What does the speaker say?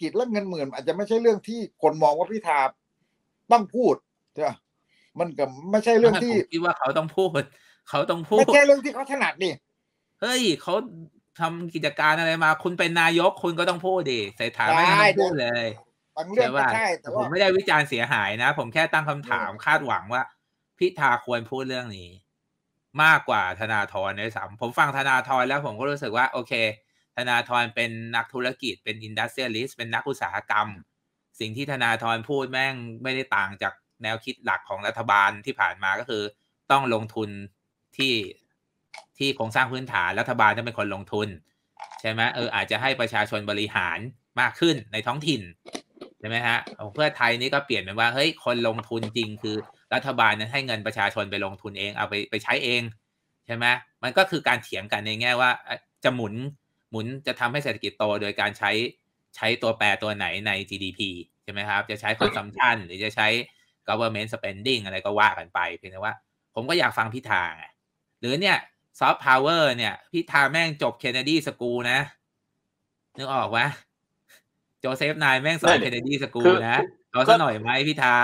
กิจและเงินหมื่นอาจจะไม่ใช่เรื่องที่ คนมองว่าพิธาต้องพูดใช่ไหมมันก็ไม่ใช่เรื่องที่คิดว่าเขาต้องพูดเขาต้องพูด ไม่ใช่เรื่องที่เขาถนัดนี่เฮ้ยเขาทำกิจการอะไรมา คุณเป็นนายกคุณก็ต้องพูดดิใส่ถามไม่ต้พูดเลยบางเรื่องใช่แต่ผมไม่ได้วิจารณ์เสียหายนะ ผมแค่ตั้งคำถาม คาดหวังว่า พิธาควรพูดเรื่องนี้ มากกว่าธนาธรด้วยซ้ำผมฟังธนาธรแล้ว ผมก็รู้สึกว่าโอเคธนาธรเป็นนักธุรกิจเป็นอินดัสเทรียลิสต์เป็นนักอุตสาหกรรม สิ่งที่ธนาธรพูดแม่งไม่ได้ต่างจากแนวคิดหลักของรัฐบาลที่ผ่านมาก็คือต้องลงทุนที่ที่โครงสร้างพื้นฐานรัฐบาลจะเป็นคนลงทุนใช่ไหมเอออาจจะให้ประชาชนบริหารมากขึ้นในท้องถิ่นใช่ไหมฮะของเพื่อไทยนี่ก็เปลี่ยนเป็นว่าเฮ้ยคนลงทุนจริงคือรัฐบาลนั้นให้เงินประชาชนไปลงทุนเองเอาไปไปใช้เองใช่ไหมมันก็คือการเถียงกันในแง่ว่าจะหมุนุนจะทำให้เศรษฐกิจโตโดยการใช้ใช้ตัวแปรตัวไหนใน GDP ใช่ไหมครับ จะใช้ consumption หรือจะใช้ government spending อะไรก็ว่ากันไปเพียงแต่ว่า ผมก็อยากฟังพิธาหรือเนี่ยซอฟต์พาวเวอร์เนี่ยพิธาแม่งจบเคนเนดีสกูนะ นึกออกวะโจเซฟนายแม่งสอนเคนเนดีสกูนะเอาซะหน่อยไหมพิธา